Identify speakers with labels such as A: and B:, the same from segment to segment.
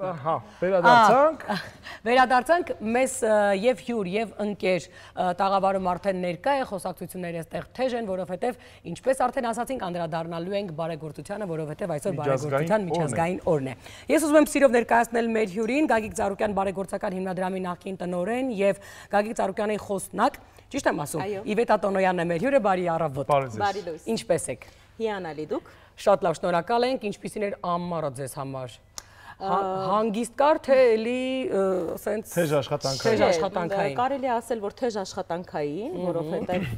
A: մեկնարկում։ Ահա, վերադարձանք։
B: Վերադարձանք մեզ եւ հյուր եւ ընկեր տաղավարում արդեն ներկա է, խոսակցությունները այստեղ թեժ են, որովհետեւ ինչպես արդեն ասացինք, անդրադառնալու ենք բարեգործությանը, որովհետեւ այսօր բարեգործության միջազգային օրն է։ Ես ուզում եմ սիրով ներկայացնել մեր հյուրին Գագիկ Ծառուկյան բարեգործական հիմնադրամի նախին տնօրեն եւ Գագիկ Ծառուկյանի խոսնակ Ճիշտ եմ ասում։ Իվետա Տոնոյանն է մեր հյուրը, բարի առավոտ։ Բարի լույս։ Ինչպե՞ս եք։ Հիանալի դուք։ Շատ լավ, շնորհակալ ենք, ինչպիսին էր ամառը ձեզ համար։ Հա, հանգիստ կար, թե
C: էլի ասենց թեժ աշխատանքային։ Թեժ աշխատանքային։ Կարելի ասել, որ թեժ աշխատանքային, որովհետև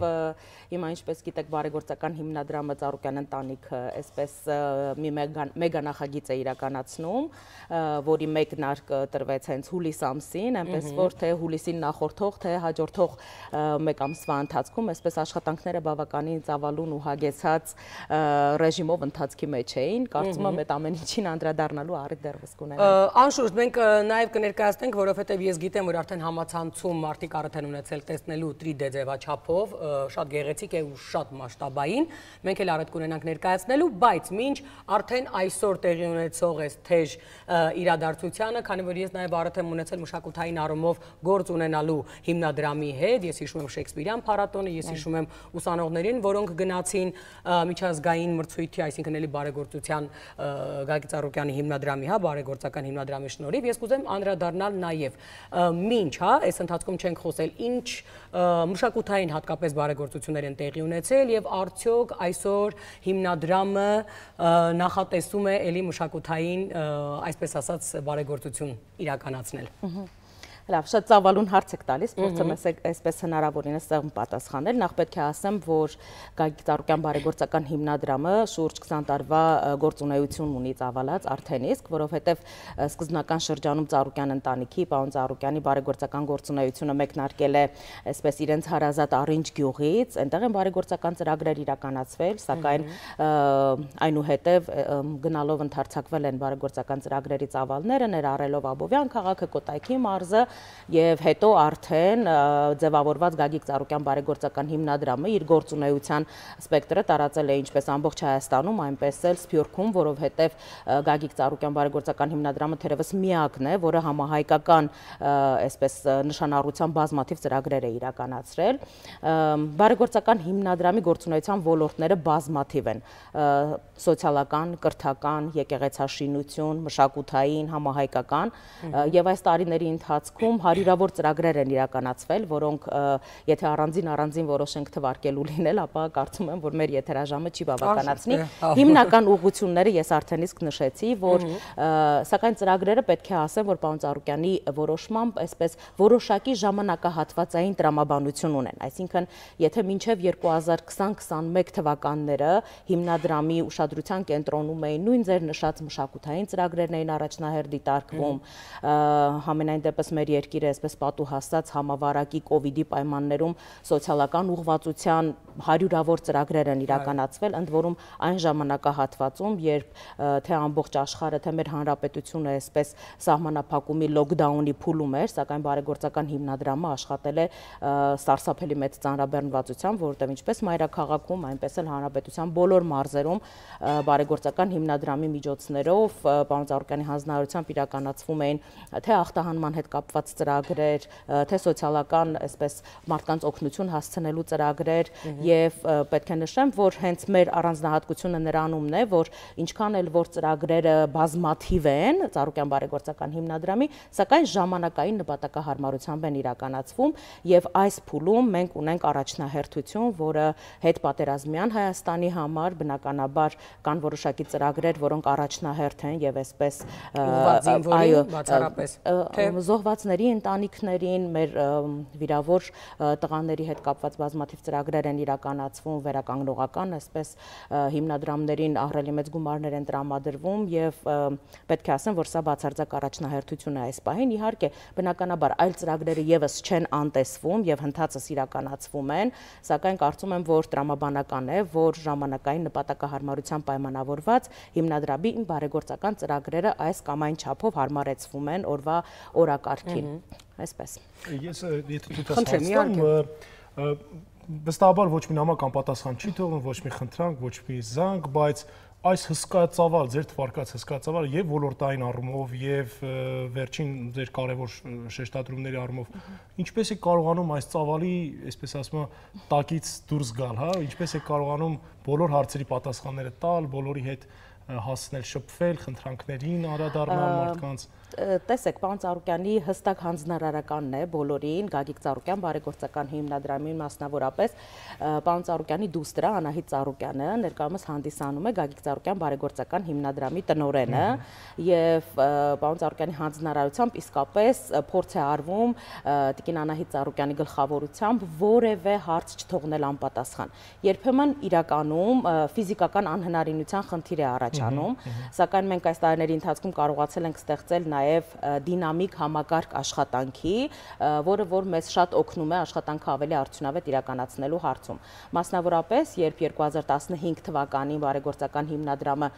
C: հիմա ինչպես գիտեք, բարեգործական հիմնադրամը Ծառուկյան ընտանիքը այսպես մի մեգանախագիծ է իրականացնում, որի մեկն արկ տրվեց հենց հուլիս ամսին, այնպես որ թե հուլիսին նախորդող, թե հաջորդող մեկ ամսվա ընթացքում այսպես աշխատանքները բավականին ծավալուն ու հագեցած ռեժիմով ընթացքի մեջ էին, կարծում եմ այդ ամեն ինչին անդրադառնալու առիթ դեռ հանդես կունենան։
B: Անշուշտ մենք նաև կներկայացնենք, որովհետև ես գիտեմ, որ արդեն համացանցում մարդիկ արդեն ունեցել տեսնելու 3D ձևաչափով, շատ գեղեցիկ է ու շատ մասշտաբային։ Մենք էլ արդեն կունենանք ներկայացնելու, բայց մինչ արդեն այսօր տեղի ունեցող էս թեժ իրադարձությունը, քանի որ ես նաև արդեն ունեցել մշակութային առումով գործ ունենալու հիմնադրամի հետ, ես հիշում եմ Շեքսպիրյան փառատոնը, ես հիշում եմ ուսանողներին, որոնք գնացին միջազգային մրցույթի, այսինքն էլի բարեգործության Գագիկ Ծառուկյանի հիմնադրամի, հա, բարեգործության բարեգործական հիմնադրամի շնորհիվ ես կուզեմ անդրադառնալ նաև ինչ, հա, այս ընթացքում չենք խոսել, ինչ մշակութային հատկապես բարեգործություններ են տեղի ունեցել եւ արդյոք այսօր հիմնադրամը նախատեսում է ելի մշակութային, այսպես ասած, բարեգործություն իրականացնել։
A: Ահա
C: Լավ, շատ ծավալուն հարց եք տալիս, փորձեմ այսպես հնարավորինս ցեղմ պատասխանել։ Նախ պետք է ասեմ, որ Գագիկ Ծառուկյան բարեգործական հիմնադրամը շուրջ 20 տարվա գործունեություն ունի ծավալած արդեն իսկ, որովհետև սկզբնական շրջանում Ծառուկյան ընտանիքի, պարոն Ծառուկյանի բարեգործական գործունեությունը մեկնարկել է այսպես իրենց հարազատ Արինջ գյուղից, այնտեղ են բարեգործական ծրագրեր իրականացվել, սակայն այնուհետև գնալով ընդարձակվել են բարեգործական ծրագրերի ծավալները, ներառելով Աբովյան քաղաքը, Կոտայքի մարզը, եւ հետո արդեն ձևավորված Գագիկ Ծառուկյան բարեգործական հիմնադրամը իր գործունեության սպեկտրը տարածել է ինչպես ամբողջ Հայաստանում, այնպես էլ Սփյուռքում, որովհետեւ Գագիկ Ծառուկյան բարեգործական հիմնադրամը թերևս միակն է, որը համահայկական այսպես նշանառության բազմաթիվ ծրագրեր է իրականացրել։ Բարեգործական հիմնադրամի գործունեության ոլորտները բազմաթիվ են՝ սոցիալական, կրթական, եկեղեցաշինություն, մշակութային, համահայկական եւ այս տարիների ընթացքում Հայաստանում հարյուրավոր ծրագրեր են իրականացվել, որոնք եթե առանձին առանձին որոշենք թվարկելու լինել, ապա կարծում եմ, որ մեր եթերաժամը չի բավականացնի։ Հիմնական ուղղությունները ես արդեն իսկ նշեցի, որ սակայն ծրագրերը պետք է ասեմ, որ պարոն Ծառուկյանի որոշմամբ այսպես որոշակի ժամանակահատվածային տրամաբանություն ունեն։ Այսինքն, եթե մինչև 2020-21 թվականները հիմնադրամի ուշադրության կենտրոնում էին նույն ձեր նշած մշակութային ծրագրերն էին առաջնահերթ դիտարկվում, համենայն դեպս մեր երկիրը այսպես պատուհաստած համավարակի կովիդի պայմաններում սոցիալական ուղղվածության հարյուրավոր ծրագրեր են իրականացվել, ընդ որում այն ժամանակահատվածում, երբ թե ամբողջ աշխարհը, թե մեր հանրապետությունը այսպես սահմանափակումի լոկդաունի փուլում էր, սակայն բարեգործական հիմնադրամը աշխատել է սարսափելի մեծ ծանրաբեռնվածությամբ, որովհետև ինչպես մայրաքաղաքում, այնպես էլ հանրապետության բոլոր մարզերում բարեգործական հիմնադրամի միջոցներով պարոն Ծառուկյանի հանձնարարությամբ իրականացվում էին թե ախտահանման հետ կապված ուղղված ծրագրեր, թե սոցիալական, այսպես մարդկանց օգնություն հասցնելու ծրագրեր եւ պետք է նշեմ, որ հենց մեր առանձնահատկությունը նրանումն է, որ ինչքան էլ որ ծրագրերը բազմաթիվ են Ծառուկյան բարեգործական հիմնադրամի, սակայն ժամանակային նպատակահարմարությամբ են իրականացվում եւ այս փուլում մենք ունենք առաջնահերթություն, որը հետպատերազմյան Հայաստանի համար բնականաբար կան որոշակի ծրագրեր, որոնք առաջնահերթ են եւ այսպես այո, բացառապես թե զոհված ուսուցիչների ընտանիքներին, մեր վիրավոր տղաների հետ կապված բազմաթիվ ծրագրեր են իրականացվում, վերականգնողական, այսպես հիմնադրամներին ահռելի մեծ գումարներ են տրամադրվում եւ պետք է ասեմ, որ սա բացարձակ առաջնահերթություն է այս պահին։ Իհարկե, բնականաբար այլ ծրագրերը եւս չեն անտեսվում եւ հնդածս իրականացվում են, սակայն կարծում եմ, որ տրամաբանական է, որ ժամանակային նպատակահարմարության պայմանավորված հիմնադրամի բարեգործական ծրագրերը այս կամ այն չափով հարմարեցվում են օրվա օրակարգին արտաքին, այսպես։ Ես եթե դուք ասացնեմ,
B: վստահաբար ոչ մի նամական պատասխան չի թողնում, ոչ մի խնդրանք, ոչ մի զանգ, բայց այս հսկածավալ ձեր թվարկած հսկածավալ եւ ոլորտային առումով եւ վերջին ձեր կարեւոր շեշտադրումների առումով ինչպես է կարողանում այս ծավալի, այսպես ասում եմ, տակից դուրս գալ, հա, ինչպես է կարողանում բոլոր հարցերի պատասխանները տալ, բոլորի հետ հասնել շփվել, խնդրանքներին անդրադառնալ մարդկանց։ Ա,
C: տեսեք, պարոն Ծառուկյանի հստակ հանձնարարականն է բոլորին, Գագիկ Ծառուկյան բարեգործական հիմնադրամի մասնավորապես պարոն Ծառուկյանի դուստրը Անահիտ Ծառուկյանը ներկայումս հանդիսանում է Գագիկ Ծառուկյան բարեգործական հիմնադրամի տնորենը եւ պարոն Ծառուկյանի հանձնարարությամբ իսկապես փորձ է արվում Տիկին Անահիտ Ծառուկյանի գլխավորությամբ որևէ հարց չթողնել անպատասխան։ Երբեմն իրականում ֆիզիկական անհնարինության խնդիր է առաջանում, սակայն մենք այս տարիների ընթացքում կարողացել ենք ստեղծել նա նաև դինամիկ համակարգ աշխատանքի, որը որ մեզ շատ օգնում է աշխատանքը ավելի արդյունավետ իրականացնելու հարցում։ Մասնավորապես, երբ 2015 թվականին բարեգործական հիմնադրամը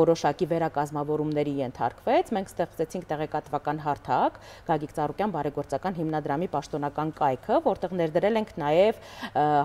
C: որոշակի վերակազմավորումների ենթարկվեց, մենք ստեղծեցինք տեղեկատվական հարթակ Գագիկ Ծառուկյան բարեգործական հիմնադրամի պաշտոնական կայքը, որտեղ ներդրել ենք նաև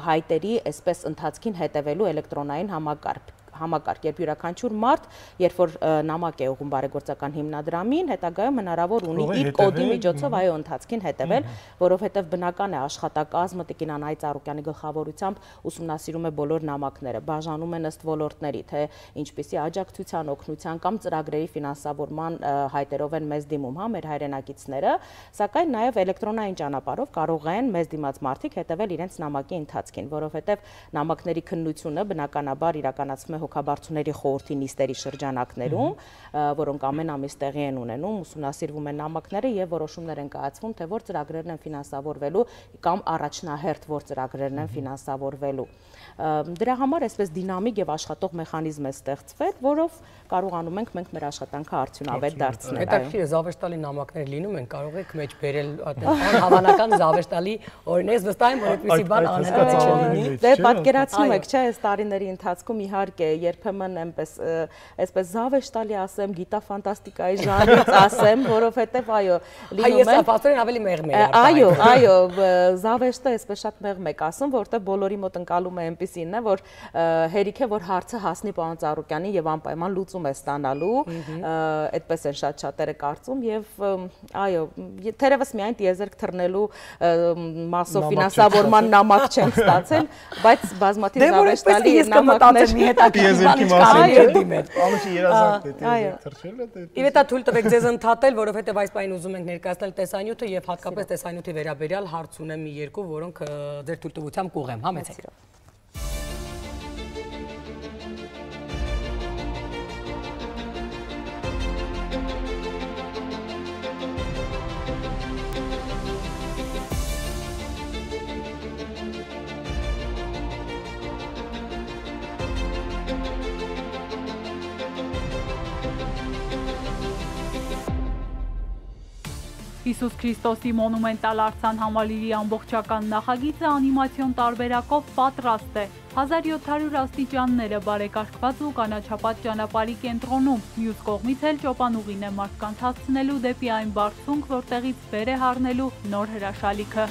C: հայտերի այսպես ընթացքին հետևելու էլեկտրոնային համակարգ համակարգ, երբ յուրաքանչյուր մարդ, երբ որ նամակ է ուղում բարեգործական հիմնադրամին, հետագայում հնարավոր ունի իր կոդի միջոցով այո ընթացքին հետևել, որովհետև բնական է աշխատակազմը Տիկին Անահիտ Ծառուկյանի գլխավորությամբ ուսումնասիրում է բոլոր նամակները, բաժանում են ըստ ոլորտների, թե ինչպիսի աջակցության, օգնության կամ ծրագրերի ֆինանսավորման հայտերով են մեզ դիմում, հա, մեր հայրենակիցները, սակայն նաև էլեկտրոնային ճանապարհով կարող են մեզ դիմած մարդիկ հետևել իրենց նամակի ընթացքին, որովհետև նամակների քննությունը բնականաբար իրականացվում է հոգաբարձուների խորհրդի նիստերի շրջանակներում, որոնք ամեն ամիս տեղի են ունենում, ուսումնասիրվում են նամակները եւ որոշումներ են կայացվում, թե որ ծրագրերն են ֆինանսավորվելու կամ առաջնահերթ որ ծրագրերն են ֆինանսավորվելու։ Դրա համար այսպես դինամիկ եւ աշխատող մեխանիզմ է ստեղծվել, որով կարողանում ենք մենք մեր աշխատանքը արդյունավետ դարձնել։ Հետաքրքիր
B: է զավեշտալի նամակներ լինում են, կարող եք մեջ բերել հավանական զավեշտալի օրինակ, ես վստահ եմ, որ այդպեսի բան անհնար չէ լինի։ Դե պատկերացնում եք,
C: չէ՞, այս տարիների ընթացքում իհարկե երբեմն այնպես այսպես զավեշ տալի ասեմ, գիտաֆանտաստիկայի ժանրից ասեմ, որովհետև այո, լինում է Հայաստան ավելի մեղմ է։ Այո, այո, զավեշտը այսպես շատ մեղմ է ասում, որովհետև բոլորի մոտ ընկալում է այնպեսին է, որ հերիք է որ հարցը հասնի պարոն Ծառուկյանի եւ անպայման լուծում է ստանալու, այդպես են շատ շատերը կարծում եւ այո, թերևս միայն դիեզերք թռնելու մասով ֆինանսավորման նամակ չեն ստացել, բայց բազմաթիվ զավեշտալի նամակներ։ Դե որ այսպես ես կմտածեմ մի հետաքրքիր եզերքի մասին։
B: Անուշի երազանք պետք է թրջելը դա։ Եվ դա թույլ տվեք ձեզ ընդհատել, որովհետև այս պայն ուզում ենք ներկայացնել տեսանյութը եւ հատկապես տեսանյութի վերաբերյալ հարց ունեմ մի երկու, որոնք ձեր թույլտվությամբ կուղեմ, համեցեք։
A: Հիսուս Քրիստոսի մոնումենտալ արձան համալիրի ամբողջական նախագիծը անիմացիոն տարբերակով պատրաստ է։ 1700 աստիճանները բարեկարգված ու կանաչապատ ճանապարհի կենտրոնում, մյուս կողմից էլ ճոպանուղին է մարդկանց հասցնելու դեպի այն բարձունք, որտեղից վեր է հառնելու նոր հրաշալիքը։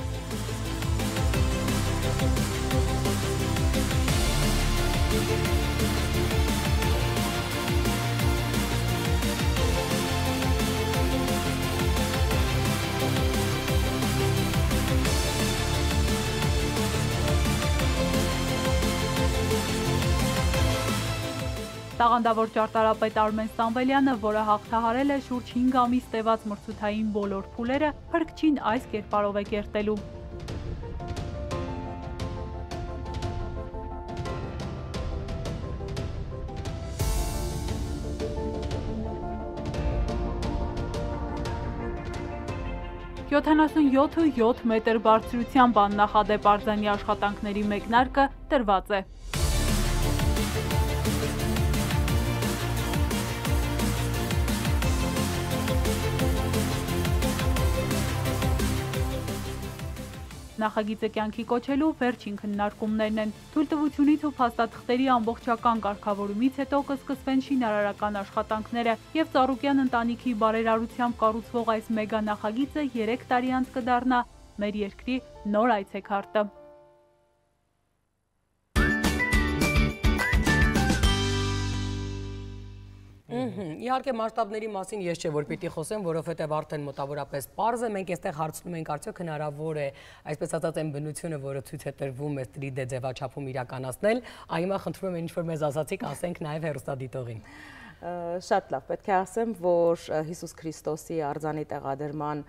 A: տաղանդավոր ճարտարապետ Արմեն Սամվելյանը, որը հաղթահարել է շուրջ 5 ամիս տևած մրցութային բոլոր փուլերը, փրկչին այս կերպարով է կերտելու։ Յոթանասունյոթը յոթ մետր բարձրության բան նախադեպ արձանի աշխատանքների մեկնարկը տրված է։ Նախագիծը կյանքի կոչելու վերջին քննարկումներն են։ Թույլտվությունից ու փաստաթղթերի ամբողջական կարգավորումից հետո կսկսվեն շինարարական աշխատանքները եւ Ծառուկյան ընտանիքի բարերարությամբ կառուցվող այս մեգա նախագիծը 3 տարի անց կդառնա մեր երկրի նոր այցեքարտը։
B: Իհարկե մասշտաբների մասին ես չէ որ պիտի խոսեմ, որովհետև արդեն մոտավորապես པարզ է, մենք այստեղ հարցնում ենք արդյոք հնարավոր է այսպես ասած այն բնությունը, որը ցույց է տրվում է 3D ձևաչափում իրականացնել, այ հիմա խնդրում եմ ինչ որ մեզ ասացիք, ասենք նաև հերոստադիտողին։
C: Շատ լավ, պետք է ասեմ, որ Հիսուս Քրիստոսի արձանի տեղադրման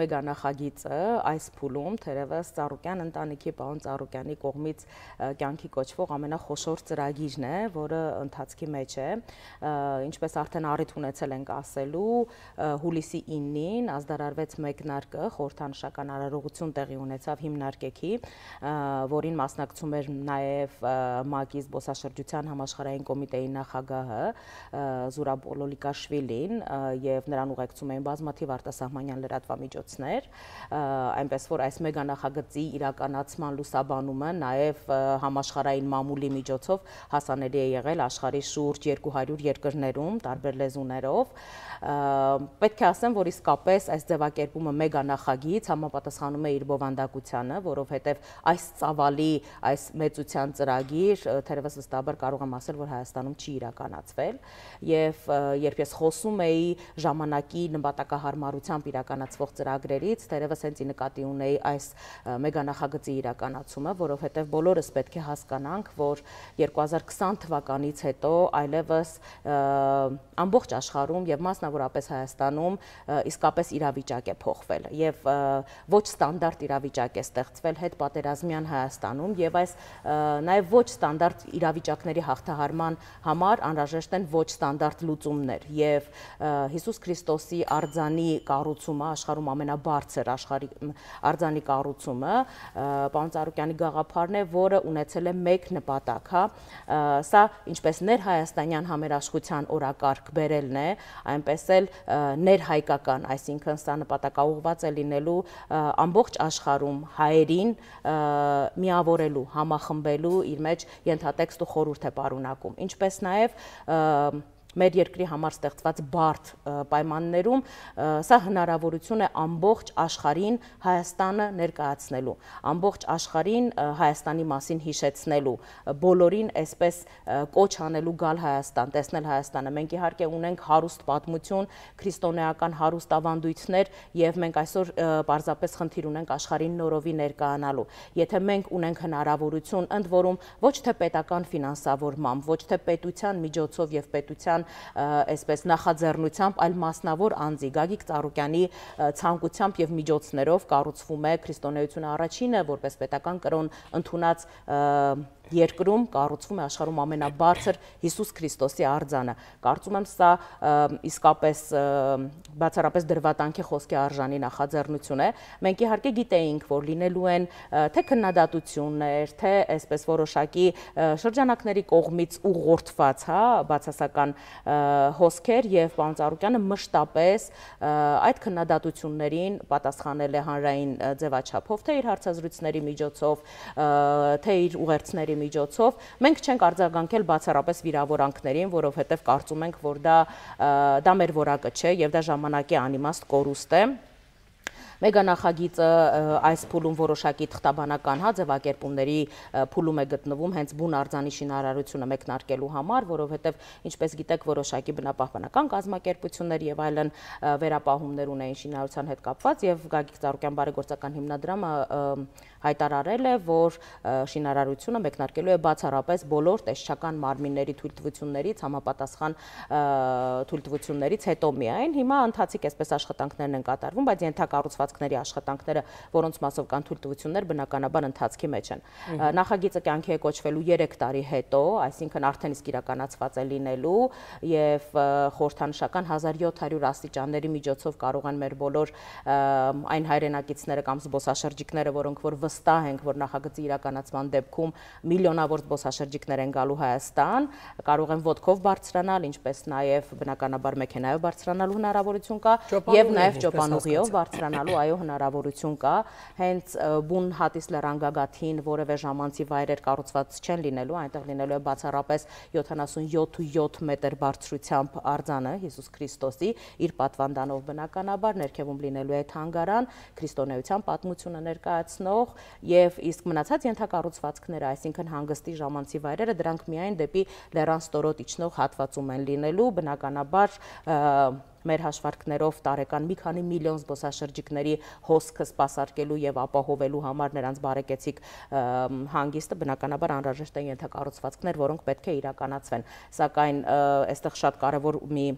C: մեգանախագիծը այս փուլում թերևս Ծառուկյան ընտանիքի պարոն Ծառուկյանի կողմից կյանքի կոչվող ամենախոշոր ծրագիրն է, որը ընթացքի մեջ է։ Ինչպես արդեն առիթ ունեցել ենք ասելու, հուլիսի 9-ին ազդարարվեց մեկնարկը, խորհրդանշական արարողություն տեղի ունեցավ հիմնարկեքի, որին մասնակցում էր նաև ՄԱԿ-ի զբոսաշրջության համաշխարհային կոմիտեի նախագահը, Զուրաբ Օլոլիկաշվիլին եւ նրան ուղեկցում էին բազմաթիվ արտասահմանյան լրատվամիջոցներ, այնպես որ այս մեգանախագծի իրականացման լուսաբանումը նաեւ համաշխարհային մամուլի միջոցով հասանելի է եղել աշխարհի շուրջ 200 երկրներում տարբեր լեզուներով։ Պետք է ասեմ, որ իսկապես այս ձևակերպումը մեգանախագից համապատասխանում է իր բովանդակությանը, որովհետև այս ծավալի, այս մեծության ծրագիր թերևս վստահաբար կարող եմ ասել, որ Հայաստանում չի իրականացվել եւ երբ ես խոսում էի ժամանակի նպատակահարմարությամբ իրականացվող ծրագրերից, թերևս հենց ի նկատի ունեի այս մեգանախագծի իրականացումը, որովհետեւ բոլորս պետք է հասկանանք, որ 2020 թվականից հետո այլևս ամբողջ աշխարհում եւ մասնավորապես Հայաստանում իսկապես իրավիճակ է փոխվել եւ ոչ ստանդարտ իրավիճակ է ստեղծվել հետ պատերազմյան Հայաստանում եւ այս նաեւ ոչ ստանդարտ իրավիճակների հաղթահարման համար անհրաժեշտ են ոչ ստանդարտ լուծումներ եւ Հիսուս Քրիստոսի արձանի կառուցումը աշխարհում ամենաբարձր աշխարհի արձանի կառուցումը պարոն Ծառուկյանի գաղափարն է, որը ունեցել է մեկ նպատակ, հա։ Սա ինչպես ներհայաստանյան համերաշխության օրակարգ բերելն է, այնպես էլ ներհայկական, այսինքն սա նպատակաուղված է լինելու ամբողջ աշխարհում հայերին միավորելու, համախմբելու իր մեջ ենթատեքստ ու խորհուրդ է պարունակում։ Ինչպես նաև մեր երկրի համար ստեղծված բարդ պայմաններում սա հնարավորություն է ամբողջ աշխարհին Հայաստանը ներկայացնելու, ամբողջ աշխարհին Հայաստանի մասին հիշեցնելու, բոլորին այսպես կոչ անելու գալ Հայաստան, տեսնել Հայաստանը։ Մենք իհարկե ունենք հարուստ պատմություն, քրիստոնեական հարուստ ավանդույթներ եւ մենք այսօր պարզապես խնդիր ունենք աշխարհին նորովի ներկայանալու։ Եթե մենք ունենք հնարավորություն ընդ որում ոչ թե պետական ֆինանսավորմամբ, ոչ թե պետության միջոցով եւ պետության Սարգսյան, այսպես նախաձեռնությամբ, այլ մասնավոր անձի Գագիկ Ծառուկյանի ցանկությամբ եւ միջոցներով կառուցվում է քրիստոնեությունը առաջինը, որպես պետական կրոն ընդունած երկրում կառուցվում է աշխարհում ամենաբարձր Հիսուս Քրիստոսի արձանը։ Կարծում եմ սա իսկապես բացառապես դրվատանքի խոսքի արժանի նախաձեռնություն է։ Մենք իհարկե գիտեինք, որ լինելու են թե քննադատություններ, թե այսպես որոշակի շրջանակների կողմից ուղղորդված, հա, բացասական հոսքեր եւ պարոն Ծառուկյանը մշտապես այդ քննադատություններին պատասխանել է հանրային ձևաչափով, թե իր հարցազրույցների միջոցով, թե իր ուղերձների միջոցով մենք չենք արձագանքել բացառապես վիրավորանքներին, որովհետև կարծում ենք, որ դա դա մեր որակը չէ եւ դա ժամանակի անիմաստ կորուստ է։ Մեգանախագիծը այս փուլում որոշակի թղթաբանական հա ձևակերպումների փուլում է գտնվում հենց բուն արձանի շինարարությունը մեկնարկելու համար, որովհետև ինչպես գիտեք, որոշակի բնապահպանական կազմակերպություններ եւ այլն վերապահումներ ունեին շինարարության հետ կապված եւ Գագիկ Ծառուկյան բարեգործական հիմնադրամը հայտարարել է, որ շինարարությունը մեկնարկելու է բացառապես բոլոր տեսչական մարմինների թույլտվություններից համապատասխան թույլտվություններից հետո միայն։ Հիմա ընթացիկ այսպես աշխատանքներն են կատարվում, բայց ենթակառուցված հատվածքների աշխատանքները, որոնց մասով կան թույլտվություններ, բնականաբար ընթացքի մեջ են։ Նախագիծը կյանքի է կոչվելու 3 տարի հետո, այսինքն արդեն իսկ իրականացված է լինելու եւ խորհրդանշական 1700 աստիճանների միջոցով կարող են մեր բոլոր այն հայրենակիցները կամ զբոսաշրջիկները, որոնք որ վստահ ենք, որ նախագծի իրականացման դեպքում միլիոնավոր զբոսաշրջիկներ են գալու Հայաստան, կարող են ոդկով բարձրանալ, ինչպես նաեւ բնականաբար մեքենայով բարձրանալու հնարավորություն կա եւ նաեւ ճոպանուղիով բարձրանալու ստեղծելու, այո, հնարավորություն կա, հենց բուն հատիս լրանգագաթին որևէ ժամանցի վայրեր կառուցված չեն լինելու, այնտեղ լինելու է բացառապես 77.7 մետր բարձրությամբ արձանը Հիսուս Քրիստոսի իր պատվանդանով բնականաբար ներքևում լինելու է թանգարան, քրիստոնեության պատմությունը ներկայացնող եւ իսկ մնացած ենթակառուցվածքները, այսինքն հանգստի ժամանցի վայրերը դրանք միայն դեպի լեռան ստորոտ իջնող հատվածում են լինելու, բնականաբար մեր հաշվարկներով տարեկան մի քանի միլիոն զբոսաշրջիկների հոսքը սպասարկելու եւ ապահովելու համար նրանց բարեկեցիկ հանգիստը բնականաբար անհրաժեշտ են ենթակառուցվածքներ, որոնք պետք է իրականացվեն։ Սակայն այստեղ շատ կարևոր մի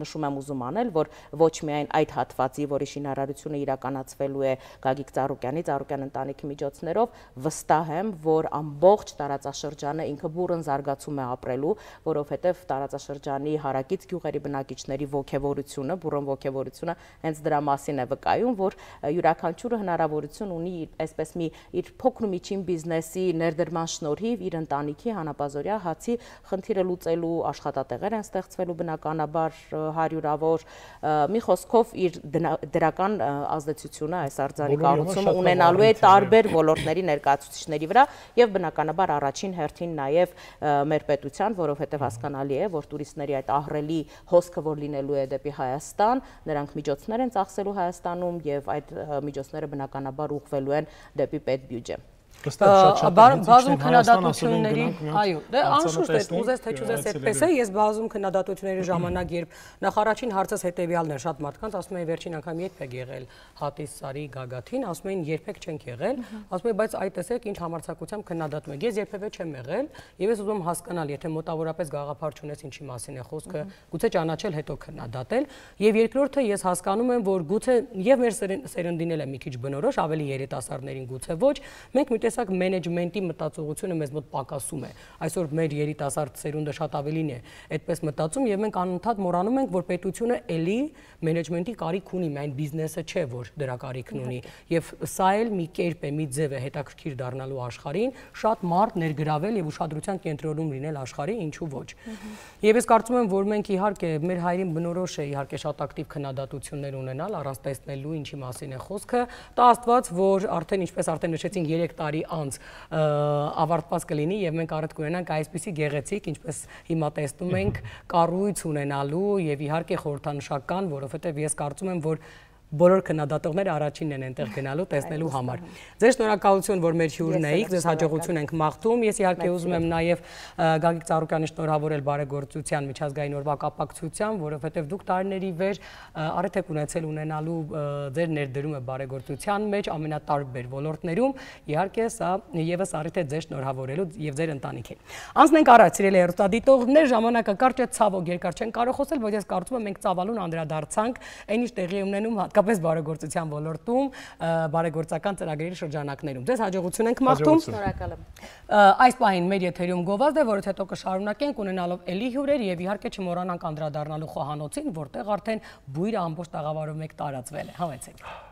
C: նշում եմ ուզում անել, որ ոչ միայն այդ հատվածի, որի շինարարությունը իրականացվելու է Գագիկ Ծառուկյանի, Ծառուկյան ընտանիքի միջոցներով, վստահ եմ, որ ամբողջ տարածաշրջանը ինքը բուրըն զարգացում է ապրելու, որովհետև տարածաշրջանի հարակից գյուղերի բնակիչների ողքեվորությունը, բուրըն ողքեվորությունը հենց դրա մասին է վկայում, որ յուրաքանչյուրը հնարավորություն ունի այսպես մի իր փոքր ու միջին բիզնեսի ներդրման շնորհիվ իր ընտանիքի հանապազորյա հացի խնդիրը լուծելու աշխատատեղեր են ստեղծվելու բնականաբար հարյուրավոր մի խոսքով իր դրական ազդեցությունը այս արձանի կառուցումը ունենալու է տարբեր ոլորտների ներկայացուցիչների վրա եւ բնականաբար առաջին հերթին նաեւ մեր պետության, որովհետեւ հասկանալի է, որ տուրիստների այդ ահրելի հոսքը, որ լինելու է դեպի Հայաստան, նրանք միջոցներ են ծախսելու Հայաստանում եւ այդ միջոցները բնականաբար ուղղվելու են դեպի պետ բյուջե։ Վստահ շատ շատ բազում քննադատությունների, այո, դե անշուշտ է, ուզես թե չուզես այդպես է,
B: ես բազում քննադատությունների ժամանակ երբ նախարարին հարցս հետեւյալներ շատ մարդկանց ասում էին վերջին անգամ երբ է եղել Հատիս Սարի Գագաթին, ասում էին երբեք չենք եղել, ասում են բայց այ տեսեք ինչ համարձակությամբ քննադատում եք։ Ես երբևէ չեմ եղել եւ ես ուզում հասկանալ, եթե մոտավորապես գաղափար ունես ինչի մասին է խոսքը, գուցե ճանաչել հետո քննադատել եւ երկրորդը ես հասկանում եմ, որ գուցե եւ մեր սերնդինել է մի քիչ բնորոշ, ավելի երիտասարդներին գուցե ոչ, մենք միտես տեսակ մենեջմենտի մտածողությունը մեզ մոտ պակասում է։ Այսօր մեր երիտասարդ սերունդը շատ ավելին է այդպես մտածում եւ մենք անընդհատ մոռանում ենք, որ պետությունը ելի մենեջմենտի կարիք ունի, միայն բիզնեսը չէ, որ դրա կարիքն ունի։ Եվ սա էլ մի կերպ է, մի ձև է հետաքրքիր դառնալու աշխարհին, շատ մարդ ներգրավել եւ ուշադրության կենտրոնում լինել աշխարհի, ինչու ոչ։ Եվ ես կարծում եմ, որ մենք իհարկե մեր հայրին բնորոշ է իհարկե շատ ակտիվ քննադատություններ ունենալ առանց տեսնելու ինչի մասին է խոսքը։ Տա Աստված, որ արդեն ինչպես արդեն նշեցին 3 տարի տարի անց ավարտված կլինի եւ մենք արդյոք կունենանք այսպիսի գեղեցիկ, ինչպես հիմա տեսնում ենք, կառույց ունենալու եւ իհարկե խորհրդանշական, որովհետեւ ես կարծում եմ, որ բոլոր քննադատողները առաջինն են այնտեղ գնալու տեսնելու համար։ Ձեր շնորհակալություն, որ մեր հյուրն եք, ձեզ հաջողություն ենք մաղթում։ Ես իհարկե ուզում եմ նաև Գագիկ Ծառուկյանի շնորհավորել բարեգործության միջազգային օրվա կապակցությամբ, որովհետև դուք տարիների վեր արդյոք ունեցել ունենալու ձեր ներդրումը բարեգործության մեջ ամենատարբեր ոլորտներում, իհարկե սա եւս արդյոք ձեր շնորհավորելու եւ ձեր ընտանիքին։ Անցնենք առաջ, սիրելի երիտադիտողներ, ժամանակը կարճ է, ցավոք երկար չեն կարող խոսել, բայց ես կարծում եմ մենք ցավալուն անդրադարձանք այնիշ տեղի ունենում հատկապես հատկապես բարեգործության ոլորտում, բարեգործական ծրագրերի շրջանակներում։ Ձեզ հաջողություն ենք մաղթում։ Շնորհակալ եմ։ Այս պահին մեր եթերում գովազդ է, որից հետո կշարունակենք ունենալով էլի հյուրեր եւ իհարկե չմոռանանք անդրադառնալու խոհանոցին, որտեղ արդեն բույրը ամբողջ տաղավարով մեկ տարածվել է։ Հավեցեք։